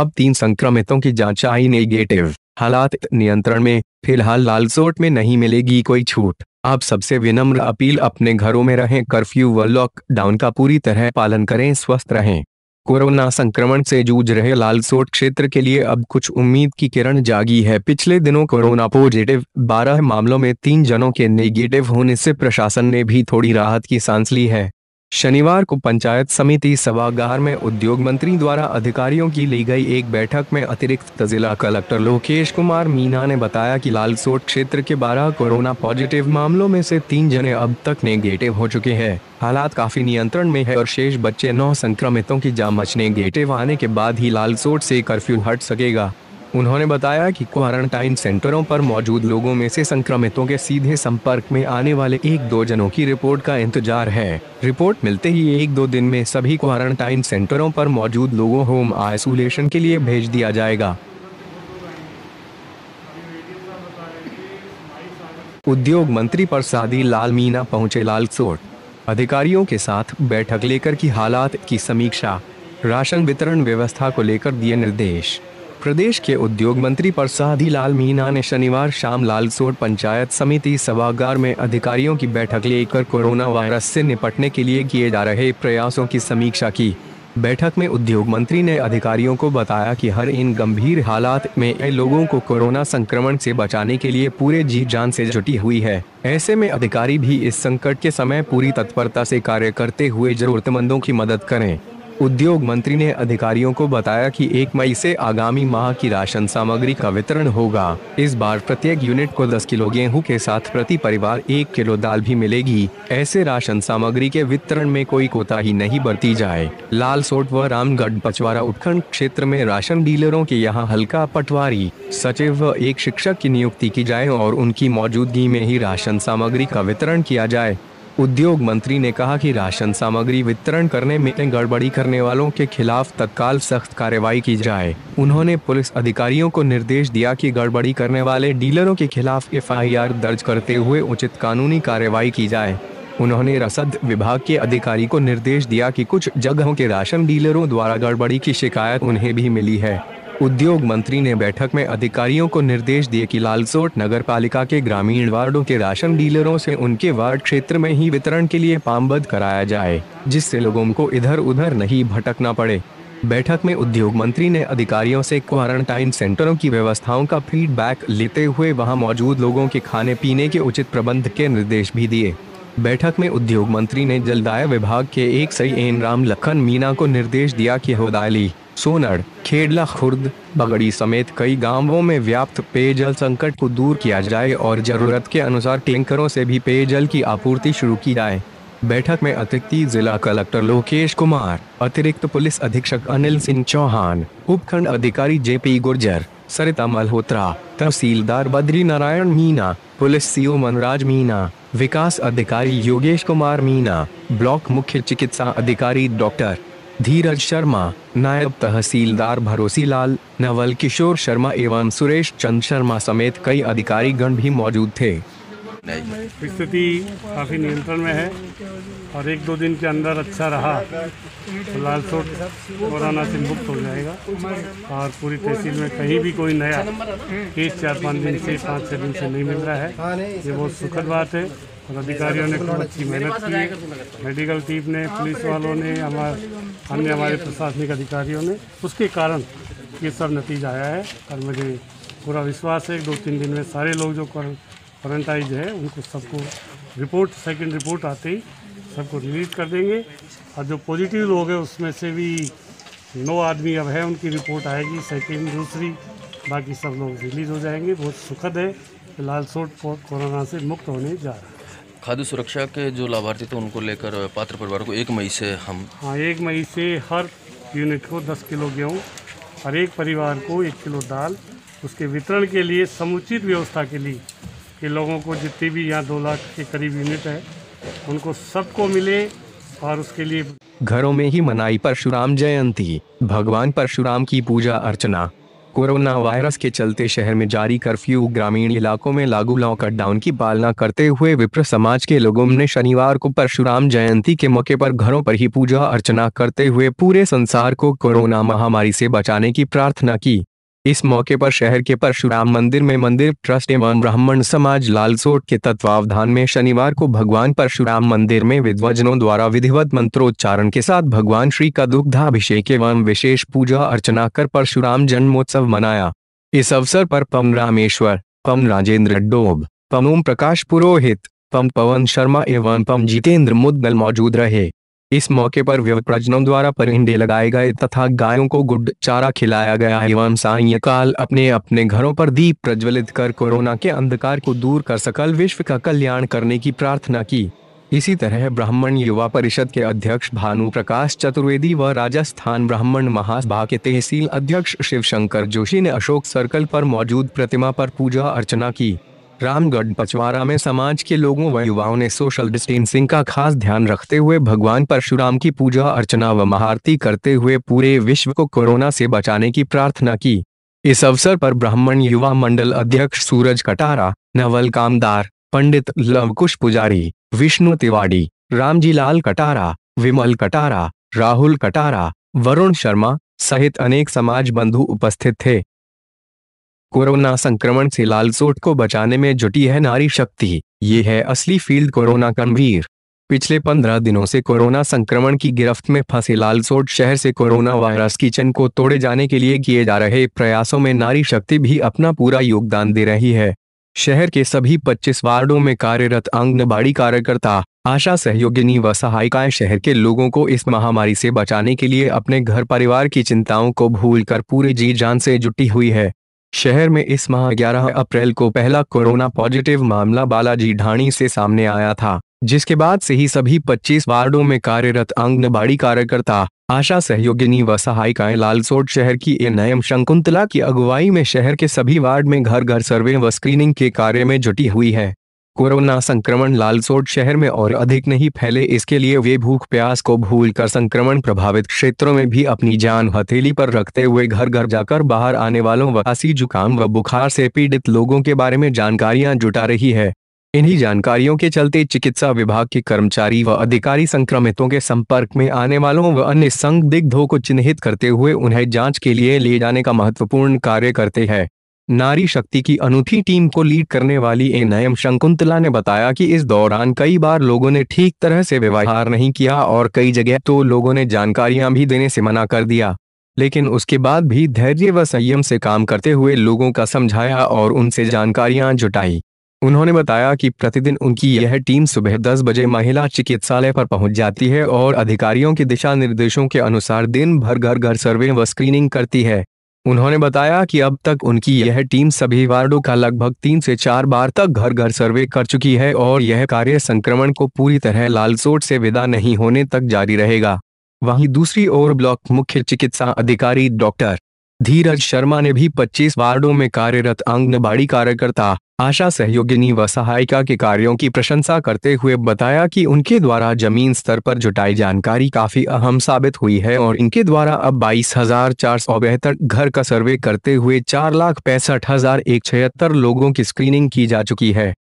अब तीन संक्रमितों की जांच आई नेगेटिव हालात नियंत्रण में फिलहाल लालसोट में नहीं मिलेगी कोई छूट आप सबसे विनम्र अपील अपने घरों में रहें कर्फ्यू व लॉकडाउन का पूरी तरह पालन करें स्वस्थ रहें कोरोना संक्रमण से जूझ रहे लालसोट क्षेत्र के लिए अब कुछ उम्मीद की किरण जागी है पिछले दिनों कोरोना पॉजिटिव 12 मामलों में तीन जनों के नेगेटिव होने से प्रशासन ने भी थोड़ी राहत की सांस ली है शनिवार को पंचायत समिति सभागार में उद्योग मंत्री द्वारा अधिकारियों की ली गई एक बैठक में अतिरिक्त जिला कलेक्टर लोकेश कुमार मीना ने बताया कि लालसोट क्षेत्र के 12 कोरोना पॉजिटिव मामलों में से तीन जने अब तक नेगेटिव हो चुके हैं हालात काफी नियंत्रण में है और शेष बच्चे नौ संक्रमितों की जामच नेगेटिव आने के बाद ही लालसोट से कर्फ्यू हट सकेगा उन्होंने बताया कि क्वारंटाइन सेंटरों पर मौजूद लोगों में से संक्रमितों के सीधे संपर्क में आने वाले एक दो जनों की रिपोर्ट का इंतजार है रिपोर्ट मिलते ही एक दो दिन में सभी क्वारंटाइन सेंटरों पर मौजूद लोगों होम आइसोलेशन के लिए भेज दिया जाएगा उद्योग मंत्री प्रसादी लाल मीना पहुंचे लालसोट अधिकारियों के साथ बैठक लेकर की हालात की समीक्षा राशन वितरण व्यवस्था को लेकर दिए निर्देश प्रदेश के उद्योग मंत्री प्रसादी लाल मीना ने शनिवार शाम लालसोट पंचायत समिति सभागार में अधिकारियों की बैठक लेकर कोरोना वायरस से निपटने के लिए किए जा रहे प्रयासों की समीक्षा की बैठक में उद्योग मंत्री ने अधिकारियों को बताया कि हर इन गंभीर हालात में लोगों को कोरोना संक्रमण से बचाने के लिए पूरे जी जान से जुटी हुई है ऐसे में अधिकारी भी इस संकट के समय पूरी तत्परता से कार्य करते हुए जरूरतमंदों की मदद करें उद्योग मंत्री ने अधिकारियों को बताया कि 1 मई से आगामी माह की राशन सामग्री का वितरण होगा इस बार प्रत्येक यूनिट को 10 किलो गेहूं के साथ प्रति परिवार एक किलो दाल भी मिलेगी ऐसे राशन सामग्री के वितरण में कोई कोताही नहीं बरती जाए लाल सोट व रामगढ़ पचवारा उपखंड क्षेत्र में राशन डीलरों के यहाँ हल्का पटवारी सचिव व एक शिक्षक की नियुक्ति की जाए और उनकी मौजूदगी में ही राशन सामग्री का वितरण किया जाए उद्योग मंत्री ने कहा कि राशन सामग्री वितरण करने में गड़बड़ी करने वालों के खिलाफ तत्काल सख्त कार्रवाई की जाए उन्होंने पुलिस अधिकारियों को निर्देश दिया कि गड़बड़ी करने वाले डीलरों के खिलाफ एफआईआर दर्ज करते हुए उचित कानूनी कार्रवाई की जाए उन्होंने रसद विभाग के अधिकारी को निर्देश दिया कि कुछ जगहों के राशन डीलरों द्वारा गड़बड़ी की शिकायत उन्हें भी मिली है उद्योग मंत्री ने बैठक में अधिकारियों को निर्देश दिए कि लालसोट नगर पालिका के ग्रामीण वार्डों के राशन डीलरों से उनके वार्ड क्षेत्र में ही वितरण के लिए पामबद्ध कराया जाए जिससे लोगों को इधर उधर नहीं भटकना पड़े बैठक में उद्योग मंत्री ने अधिकारियों से क्वारंटाइन सेंटरों की व्यवस्थाओं का फीडबैक लेते हुए वहाँ मौजूद लोगों के खाने पीने के उचित प्रबंध के निर्देश भी दिए बैठक में उद्योग मंत्री ने जलदाय विभाग के एक सही एन राम लखन मीना को निर्देश दिया कि होदाली सोनड़ खेडला खुर्द बगड़ी समेत कई गांवों में व्याप्त पेयजल संकट को दूर किया जाए और जरूरत के अनुसार टैंकरों से भी पेयजल की आपूर्ति शुरू की जाए बैठक में अतिरिक्त जिला कलेक्टर लोकेश कुमार अतिरिक्त पुलिस अधीक्षक अनिल सिंह चौहान उपखंड अधिकारी जेपी गुर्जर सरिता मल्होत्रा तहसीलदार बद्री नारायण मीना पुलिस सीओ मनराज मीना विकास अधिकारी योगेश कुमार मीना ब्लॉक मुख्य चिकित्सा अधिकारी डॉक्टर धीरज शर्मा नायब तहसीलदार भरोसी लाल नवल किशोर शर्मा एवं सुरेश चंद शर्मा समेत कई अधिकारी गण भी मौजूद थे स्थिति काफ़ी नियंत्रण में है और एक दो दिन के अंदर अच्छा रहा तो लाल चोट कोरोना से मुक्त हो जाएगा और पूरी तहसील में कहीं भी कोई नया केस चार पाँच दिन से पाँच छः दिन से नहीं मिल रहा है ये बहुत सुखद बात है और अधिकारियों ने खूब अच्छी मेहनत की मेडिकल टीम ने पुलिस वालों ने हमारे अन्य हमारे प्रशासनिक अधिकारियों ने उसके कारण ये सब नतीजा आया है और मुझे पूरा विश्वास है दो तीन दिन में सारे लोग जो क्वारंटाइज है उनको सबको रिपोर्ट सेकेंड रिपोर्ट आते ही सबको रिलीज कर देंगे और जो पॉजिटिव लोग हैं उसमें से भी नौ आदमी अब है उनकी रिपोर्ट आएगी सेकेंड दूसरी बाकी सब लोग रिलीज हो जाएंगे बहुत सुखद है लाल सोट कोरोना से मुक्त होने जा रहा है खाद्य सुरक्षा के जो लाभार्थी थे उनको लेकर पात्र परिवार को एक मई से हम हाँ एक मई से हर यूनिट को दस किलो गेहूँ हर एक परिवार को एक किलो दाल उसके वितरण के लिए समुचित व्यवस्था के लिए कि लोगों को जितनी भी यहाँ दो लाख के करीब यूनिट है उनको सबको मिले और उसके लिए घरों में ही मनाई परशुराम जयंती भगवान परशुराम की पूजा अर्चना कोरोना वायरस के चलते शहर में जारी कर्फ्यू ग्रामीण इलाकों में लागू लॉकडाउन की पालना करते हुए विप्र समाज के लोगों ने शनिवार को परशुराम जयंती के मौके पर घरों पर ही पूजा अर्चना करते हुए पूरे संसार को कोरोना महामारी से बचाने की प्रार्थना की इस मौके पर शहर के परशुराम मंदिर में मंदिर ट्रस्ट एवं ब्राह्मण समाज लालसोट के तत्वावधान में शनिवार को भगवान परशुराम मंदिर में विद्वजनों द्वारा विधिवत मंत्रोच्चारण के साथ भगवान श्री का दुग्धाभिषेक एवं विशेष पूजा अर्चना कर परशुराम जन्मोत्सव मनाया इस अवसर पर पम रामेश्वर पम राजेंद्र डोब पम ओम प्रकाश पुरोहित पम पवन शर्मा एवं पम जितेंद्र मुद्दल मौजूद रहे इस मौके पर प्रजनों द्वारा परिंदे लगाए गए तथा गायों को गुड चारा खिलाया गया एवं सायकाल अपने अपने घरों पर दीप प्रज्वलित कर कोरोना के अंधकार को दूर कर सकल विश्व का कल्याण करने की प्रार्थना की इसी तरह ब्राह्मण युवा परिषद के अध्यक्ष भानु प्रकाश चतुर्वेदी व राजस्थान ब्राह्मण महासभा के तहसील अध्यक्ष शिवशंकर जोशी ने अशोक सर्कल पर मौजूद प्रतिमा पर पूजा अर्चना की रामगढ़ पचवारा में समाज के लोगों व युवाओं ने सोशल डिस्टेंसिंग का खास ध्यान रखते हुए भगवान परशुराम की पूजा अर्चना व महारती करते हुए पूरे विश्व को कोरोना से बचाने की प्रार्थना की इस अवसर पर ब्राह्मण युवा मंडल अध्यक्ष सूरज कटारा नवल कामदार पंडित लवकुश पुजारी विष्णु तिवाड़ी रामजी लाल कटारा विमल कटारा राहुल कटारा वरुण शर्मा सहित अनेक समाज बंधु उपस्थित थे कोरोना संक्रमण से लालसोट को बचाने में जुटी है नारी शक्ति ये है असली फील्ड कोरोना गंभीर पिछले पंद्रह दिनों से कोरोना संक्रमण की गिरफ्त में फंसे लालसोट शहर से कोरोना वायरस किचन को तोड़े जाने के लिए किए जा रहे प्रयासों में नारी शक्ति भी अपना पूरा योगदान दे रही है शहर के सभी 25 वार्डों में कार्यरत आंगनबाड़ी कार्यकर्ता आशा सहयोगिनी व सहायिकाएं शहर के लोगों को इस महामारी से बचाने के लिए अपने घर परिवार की चिंताओं को भूल पूरे जी जान से जुटी हुई है शहर में इस माह 11 अप्रैल को पहला कोरोना पॉजिटिव मामला बालाजी ढाणी से सामने आया था जिसके बाद से ही सभी 25 वार्डों में कार्यरत आंगनबाड़ी कार्यकर्ता आशा सहयोगिनी व सहायिकाएं लालसोट शहर की ए नयम शंकुंतला की अगुवाई में शहर के सभी वार्ड में घर घर सर्वे व स्क्रीनिंग के कार्य में जुटी हुई है कोरोना संक्रमण लालसोट शहर में और अधिक नहीं फैले इसके लिए वे भूख प्यास को भूलकर संक्रमण प्रभावित क्षेत्रों में भी अपनी जान हथेली पर रखते हुए घर घर जाकर बाहर आने वालों व खासी जुकाम व बुखार से पीड़ित लोगों के बारे में जानकारियां जुटा रही है इन्हीं जानकारियों के चलते चिकित्सा विभाग के कर्मचारी व अधिकारी संक्रमितों के संपर्क में आने वालों व अन्य संदिग्धों को चिन्हित करते हुए उन्हें जांच के लिए ले जाने का महत्वपूर्ण कार्य करते हैं नारी शक्ति की अनूठी टीम को लीड करने वाली नयम शंकुंतला ने बताया कि इस दौरान कई बार लोगों ने ठीक तरह से व्यवहार नहीं किया और कई जगह तो लोगों ने जानकारियां भी देने से मना कर दिया लेकिन उसके बाद भी धैर्य व संयम से काम करते हुए लोगों का समझाया और उनसे जानकारियां जुटाई उन्होंने बताया कि प्रतिदिन उनकी यह टीम सुबह 10 बजे महिला चिकित्सालय पर पहुंच जाती है और अधिकारियों के दिशा निर्देशों के अनुसार दिन भर घर घर सर्वे व स्क्रीनिंग करती है उन्होंने बताया कि अब तक उनकी यह टीम सभी वार्डो का लगभग तीन से चार बार तक घर घर सर्वे कर चुकी है और यह कार्य संक्रमण को पूरी तरह लालसोट से विदा नहीं होने तक जारी रहेगा वहीं दूसरी ओर ब्लॉक मुख्य चिकित्सा अधिकारी डॉक्टर धीरज शर्मा ने भी 25 वार्डों में कार्यरत आंगनबाड़ी कार्यकर्ता आशा सहयोगिनी व सहायिका के कार्यों की प्रशंसा करते हुए बताया कि उनके द्वारा जमीन स्तर पर जुटाई जानकारी काफी अहम साबित हुई है और इनके द्वारा अब बाईस हजार चार सौ बेहतर घर का सर्वे करते हुए चार लाख पैंसठ हजार एक लोगों की स्क्रीनिंग की जा चुकी है